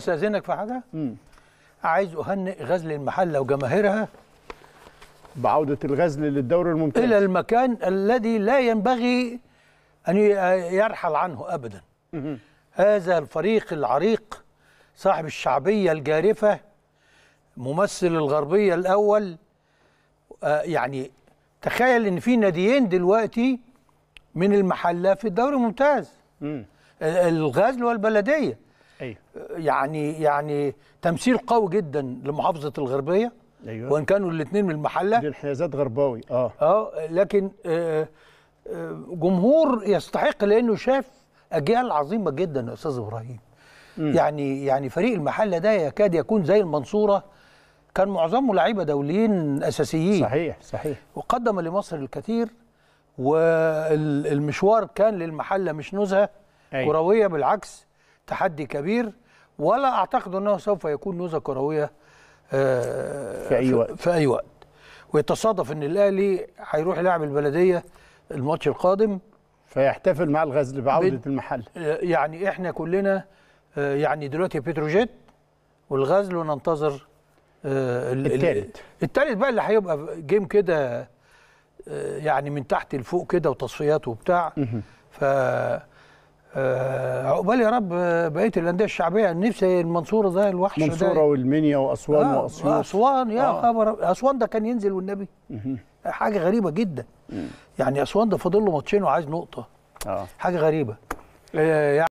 استاذنك في حاجه مم. عايز اهنئ غزل المحله وجماهيرها بعودة الغزل للدور الممتاز إلى المكان الذي لا ينبغي أن يرحل عنه أبدا مم. هذا الفريق العريق صاحب الشعبية الجارفة ممثل الغربية الأول آه يعني تخيل إن في ناديين دلوقتي من المحلة في الدوري الممتاز آه، الغزل والبلدية أيوة. يعني يعني تمثيل قوي جدا لمحافظه الغربيه أيوة. وان كانوا الاثنين من المحله دي غرباوي اه اه لكن آه، آه، جمهور يستحق لانه شاف اجيال عظيمه جدا يا استاذ ابراهيم م. يعني يعني فريق المحله ده يكاد يكون زي المنصوره كان معظمه لعيبه دوليين اساسيين صحيح صحيح وقدم لمصر الكثير والمشوار كان للمحله مش نزهه أيوة. كرويه بالعكس تحدي كبير ولا اعتقد انه سوف يكون لوزه كرويه آه، في اي وقت في اي وقت ويتصادف ان الاهلي هيروح يلعب البلديه الماتش القادم فيحتفل مع الغزل بعوده المحل آه، يعني احنا كلنا آه، يعني دلوقتي بتروجيت والغزل وننتظر الثالث الثالث بقى اللي هيبقى جيم كده يعني من تحت لفوق كده وتصفيات وبتاع ف عقبال يا رب بقيه الانديه الشعبيه نفسي المنصوره ده الوحش المنصوره ده. والمنيا واسوان آه واسيوط اسوان يا آه. خبر اسوان ده كان ينزل والنبي حاجه غريبه جدا يعني اسوان ده فاضل له ماتشين وعايز نقطه آه. حاجه غريبه آه يعني